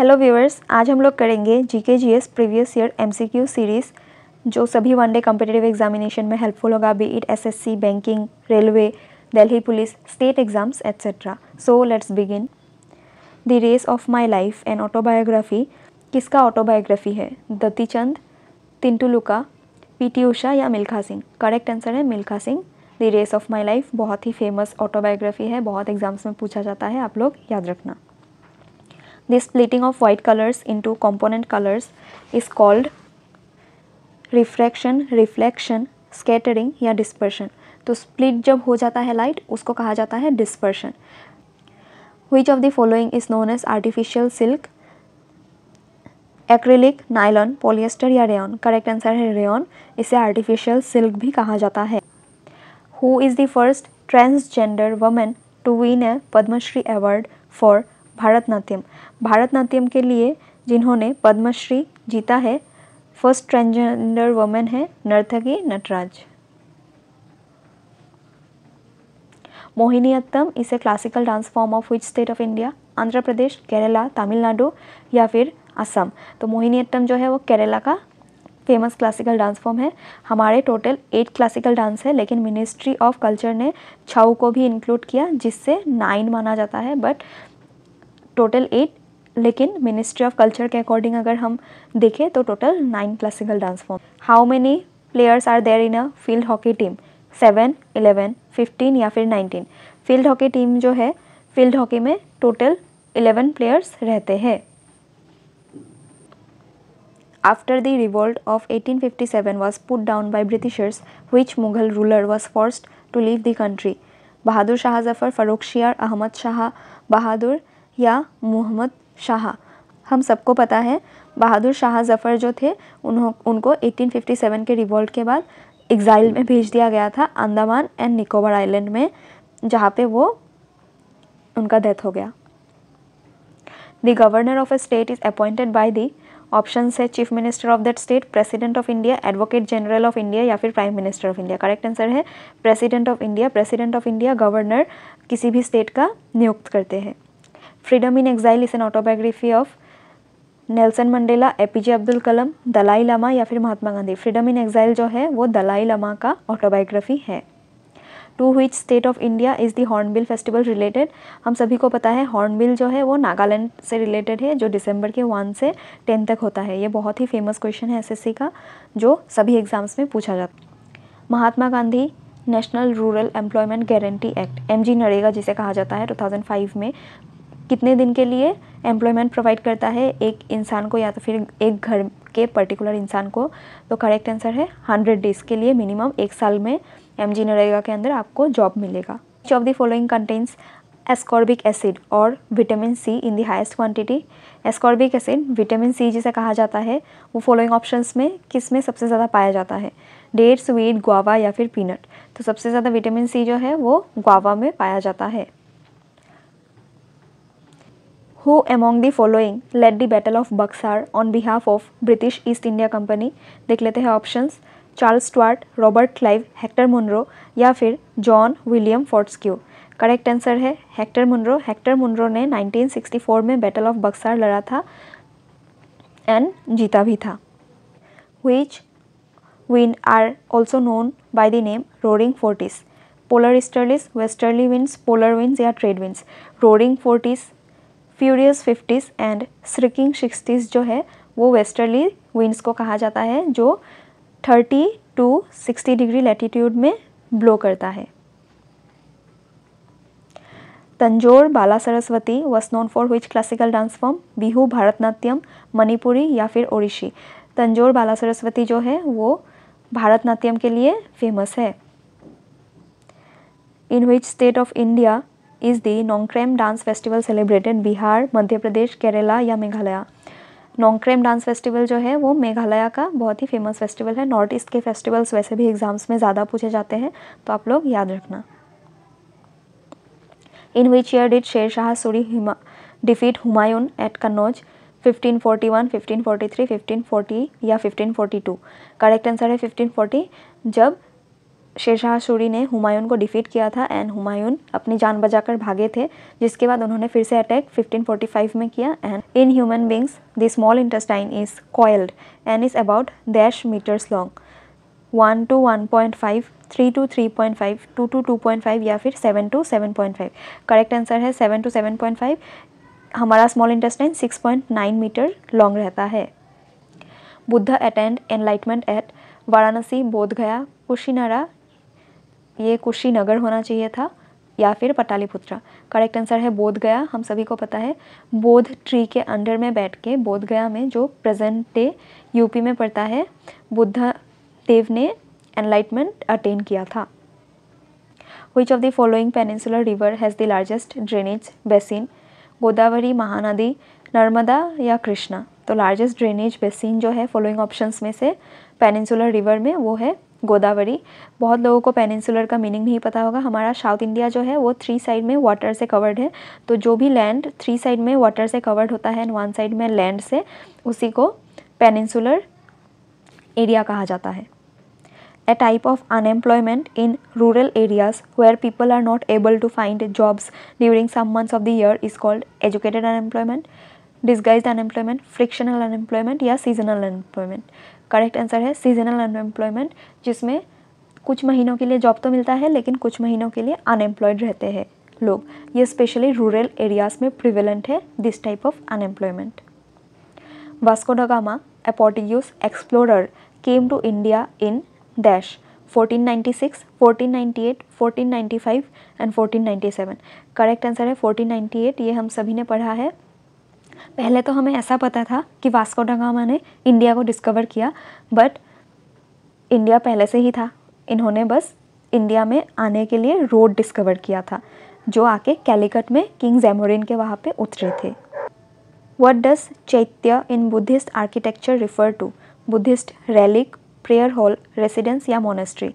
Hello viewers आज हम लोग करेंगे G K G S previous year M C Q series जो सभी वनडे कम्पिटेटिव एग्जामिनेशन में हेल्पफुल होगा be it S S C banking railway Delhi police state exams etcetera so let's begin the race of my life and autobiography किसका autobiography है Dutee Chand Tintu Luka P T Usha या Milkha Singh correct answer है Milkha Singh the race of my life बहुत ही famous autobiography है बहुत exams में पूछा जाता है आप लोग याद रखना This splitting of white colors into component colours is called refraction reflection scattering या डिस्पर्शन तो स्प्लिट जब हो जाता है लाइट उसको कहा जाता है dispersion which of the following is known as artificial silk acrylic nylon polyester या रेयन करेक्ट आंसर है रेयन इसे आर्टिफिशियल सिल्क भी कहा जाता है who is the first transgender women to win a Padma Shri award for Bharatanatyam Bharatanatyam के लिए जिन्होंने पद्मश्री जीता है फर्स्ट ट्रांसजेंडर वुमेन है नर्तकी नटराज मोहिनीअट्टम इज इसे classical dance form of which state of India Andhra Pradesh Kerala Tamil Nadu या फिर असम तो मोहिनीअट्टम जो है वो केरला का फेमस क्लासिकल डांस फॉर्म है हमारे टोटल एट क्लासिकल डांस है लेकिन मिनिस्ट्री ऑफ कल्चर ने छऊ को भी इंक्लूड किया जिससे नाइन माना जाता है बट टोटल एट लेकिन मिनिस्ट्री ऑफ कल्चर के अकॉर्डिंग अगर हम देखें तो total nine classical dance form how many players are there in a field hockey team seven eleven fifteen या फिर नाइनटीन फील्ड हॉकी टीम जो है फील्ड हॉकी में टोटल इलेवन प्लेयर्स रहते हैं after After of eighteen fifty seven was put down by Britishers which Mughal ruler was forced to leave the country Bahadur Shah Zafar Farrukhsiyar Ahmad Shah Bahadur या मोहम्मद शाह हम सबको पता है बहादुर शाह जफ़र जो थे उन्हों उनको 1857 के रिवॉल्ट के बाद एग्ज़ाइल में भेज दिया गया था अंडमान एंड निकोबार आइलैंड में जहाँ पे वो उनका डेथ हो गया the governor of a state is appointed by the option है chief minister of that state president of India advocate general of India या फिर prime minister of India correct answer है president of India president of India governor किसी भी state का नियुक्त करते हैं freedom in exile is an autobiography of Nelson Mandela A P J Abdul Kalam Dalai Lama या फिर Mahatma Gandhi freedom in exile जो है वो दलाई लामा का ऑटोबायोग्राफी है to which state of India is the Hornbill festival related हम सभी को पता है हॉर्नबिल जो है वो नागालैंड से रिलेटेड है जो दिसंबर के वन से टेन तक होता है ये बहुत ही फेमस क्वेश्चन है एसएससी का जो सभी एग्जाम्स में पूछा जाता Mahatma Gandhi national rural employment guarantee act M G NREGA जिसे कहा जाता है 2005 में कितने दिन के लिए एम्प्लॉयमेंट प्रोवाइड करता है एक इंसान को या तो फिर एक घर के पर्टिकुलर इंसान को तो करेक्ट आंसर है हंड्रेड डेज़ के लिए मिनिमम एक साल में एम जी नरेगा के अंदर आपको जॉब मिलेगा each of the following contents ascorbic acid और vitamin C in the highest quantity ascorbic acid vitamin C जिसे कहा जाता है वो फॉलोइंग ऑप्शन में किस में सबसे ज़्यादा पाया जाता है डेट्स वीट गुआवा या फिर पीनट तो सबसे ज़्यादा विटामिन सी जो है वो गुआवा में पाया जाता है Who among the following led the Battle of Buxar on behalf of British East India Company? देख लेते हैं options Charles Stuart Robert Clive Hector Munro या फिर John William Fortescue correct answer है हेक्टर मुनरो हेक्टर मुनरो ने 1964 में battle of Berkshire लड़ा था एंड जीता भी था which wind are also known by the name roaring forties polar easterlies westerly winds polar winds या trade winds roaring forties furious fifties and shrieking sixties जो है वो वेस्टर्ली विंड्स को कहा जाता है जो thirty to sixty degree latitude में ब्लो करता है Tanjore Bala Saraswati was known for which classical dance form Bihu Bharatanatyam Manipuri या फिर ओडिशी तंजोर बाला सरस्वती जो है वो भारतनाट्यम के लिए फेमस है in which state of India is the Nongkrem dance festival celebrated Bihar Madhya Pradesh Kerala या मेघालय नोंक्रेम डांस फेस्टिवल जो है वो मेघालय का बहुत ही फेमस फेस्टिवल है नॉर्थ ईस्ट के फेस्टिवल्स वैसे भी एग्जाम्स में ज़्यादा पूछे जाते हैं तो आप लोग याद रखना इन विच year did Sher Shah Suri defeat Humayun at Kannauj 1541, 1543, 1540 या 1542 करेक्ट आंसर है 1540 जब शेरशाह सूरी ने हुमायूं को डिफ़ीट किया था एंड हुमायूं अपनी जान बचाकर भागे थे जिसके बाद उन्होंने फिर से अटैक 1545 में किया and in human beings the small intestine is coiled and is about dash metres long one to one point five three to three point five two to two point five या फिर seven to seven point five correct answer है seven to seven point five हमारा small intestine six point nine metre long रहता है Buddha attained enlightenment at Varanasi Bodhgaya Kushinara ये कुशीनगर होना चाहिए था या फिर पटालीपुत्रा करेक्ट आंसर है बोध गया हम सभी को पता है बोध ट्री के अंडर में बैठ के बोध गया में जो प्रेजेंट डे यूपी में पड़ता है बुद्ध देव ने एनलाइटमेंट अटेन किया था which of the following peninsular river has the largest drainage basin Godavari Mahanadi Narmada या कृष्णा तो लार्जेस्ट ड्रेनेज बेसिन जो है फॉलोइंग ऑप्शंस में से पेनिसुलर रिवर में वो है गोदावरी बहुत लोगों को पेनिनसुलर का मीनिंग नहीं पता होगा हमारा साउथ इंडिया जो है वो थ्री साइड में वाटर से कवर्ड है तो जो भी लैंड थ्री साइड में वाटर से कवर्ड होता है वन साइड में लैंड से उसी को पेनिनसुलर एरिया कहा जाता है a type of unemployment in rural areas where people are not able to find jobs during some months of the year is called educated unemployment disguised unemployment frictional unemployment या seasonal unemployment correct answer है seasonal unemployment जिसमें कुछ महीनों के लिए job तो मिलता है लेकिन कुछ महीनों के लिए अनएम्प्लॉयड रहते हैं लोग ये स्पेशली रूरल एरियाज़ में प्रिवेलेंट है this type of unemployment Vasco da Gama a Portuguese explorer, came to India in dash 1496, 1498, 1495 and 1497. Correct answer है 1498 ये हम सभी ने पढ़ा है पहले तो हमें ऐसा पता था कि वास्को डगामा ने इंडिया को डिस्कवर किया बट इंडिया पहले से ही था इन्होंने बस इंडिया में आने के लिए रोड डिस्कवर किया था जो आके कैलिकट में किंग जैमोरिन के वहाँ पे उतरे थे what does chaitya in Buddhist architecture refer to Buddhist relic prayer hall residence या मोनेस्ट्री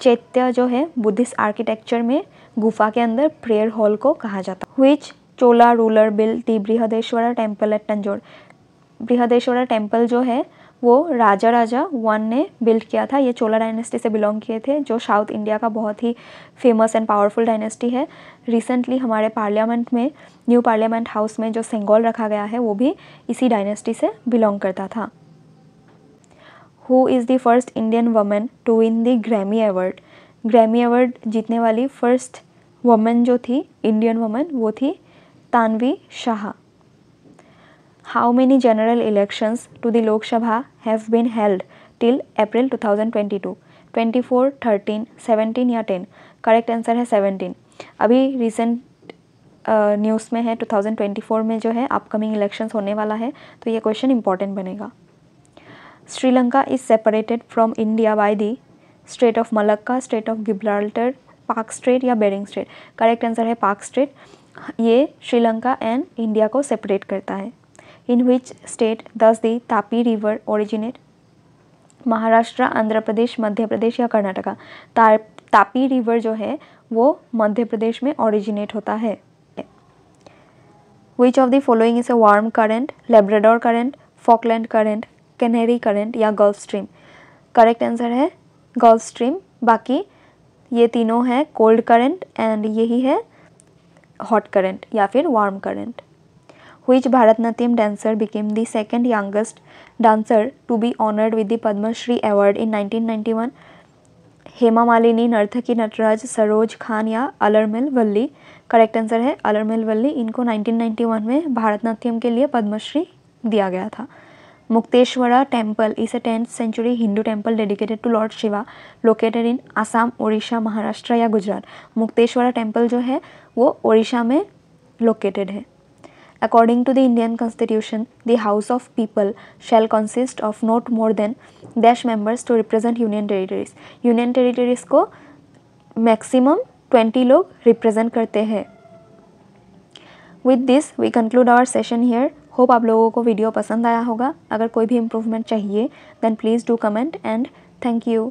चैत्य जो है बुद्धिस्ट आर्किटेक्चर में गुफा के अंदर प्रेयर हॉल को कहा जाता which Chola ruler built the Brihadeeswara temple at Tanjore Brihadeeswara temple जो है वो राजा राजा वन ने बिल्ड किया था ये चोला डायनेस्टी से बिलोंग किए थे जो साउथ इंडिया का बहुत ही फेमस एंड पावरफुल डायनेस्टी है रिसेंटली हमारे पार्लियामेंट में न्यू पार्लियामेंट हाउस में जो सेंगोल रखा गया है वो भी इसी डायनेस्टी से बिलोंग करता था who is the first Indian women to win the Grammy award Grammy award जीतने वाली फर्स्ट वमेन जो थी इंडियन वमेन वो थी Tanvi Shah how many general elections to the Lok Sabha have been held till April 2022? Four thirteen seventeen या ten correct answer है seventeen अभी recent news में है टू थाउजेंड ट्वेंटी फोर में जो है अपकमिंग इलेक्शंस होने वाला है तो ये क्वेश्चन इंपॉर्टेंट बनेगा Sri Lanka is separated from India by the strait of Malacca strait of Gibraltar Palk strait या बेरिंग स्ट्रेट करेक्ट आंसर है पाक स्ट्रेट ये श्रीलंका एंड इंडिया को सेपरेट करता है in which state does the Tapi river originate Maharashtra Andhra Pradesh Madhya Pradesh या कर्नाटका ता, Tapi river जो है वो मध्य प्रदेश में ओरिजिनेट होता है which of the following is a warm current Labrador current Falkland current Canary current या गल्फ स्ट्रीम करेक्ट आंसर है गल्फ स्ट्रीम बाकी ये तीनों हैं कोल्ड करंट एंड यही है हॉट करेंट या फिर warm current which Bharatanatyam dancer became the second youngest dancer to be honoured with the Padma Shri award in 1991 Hema Malini Narthaki Nataraj Saroj Khan या अलरमिल वल्ली करेक्ट आंसर है अलरमिल वल्ली इनको 1991 में भारतनाट्यम के लिए पद्मश्री दिया गया था Mukteshwara temple is a tenth century Hindu temple dedicated to lord Shiva located in Assam Orissa Maharashtra या गुजरात मुक्तेश्वरा टेम्पल जो है वो ओडिशा में लोकेटेड है according to the Indian constitution the house of people shall consist of not more than dash members to represent union territories union territories को maximum twenty लोग represent करते हैं with this we conclude our session here hope आप लोगों को video पसंद आया होगा अगर कोई भी इम्प्रूवमेंट चाहिए then please do comment and thank you